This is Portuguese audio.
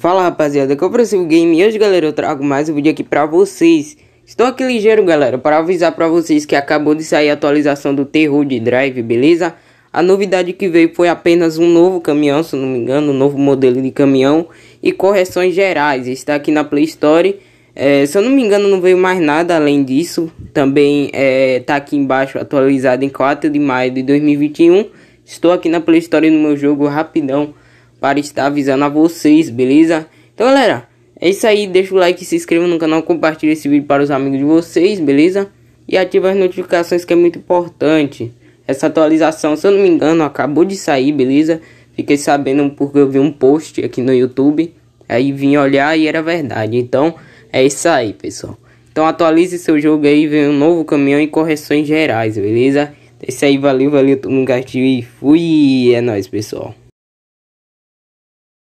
Fala rapaziada, que eu o Game hoje galera eu trago mais um vídeo aqui pra vocês Estou aqui ligeiro galera, para avisar pra vocês que acabou de sair a atualização do Terror de Drive, beleza? A novidade que veio foi apenas um novo caminhão, se não me engano, um novo modelo de caminhão E correções gerais, está aqui na Play Store é, Se eu não me engano não veio mais nada além disso Também é, tá aqui embaixo atualizado em 4 de maio de 2021 Estou aqui na Play Store no meu jogo rapidão para estar avisando a vocês, beleza? Então, galera, é isso aí. Deixa o like, se inscreva no canal, compartilhe esse vídeo para os amigos de vocês, beleza? E ative as notificações que é muito importante. Essa atualização, se eu não me engano, acabou de sair, beleza? Fiquei sabendo porque eu vi um post aqui no YouTube. Aí vim olhar e era verdade. Então, é isso aí, pessoal. Então atualize seu jogo aí, vem um novo caminhão e correções gerais, beleza? É isso aí, valeu, valeu todo mundo gatinho e fui, é nóis, pessoal.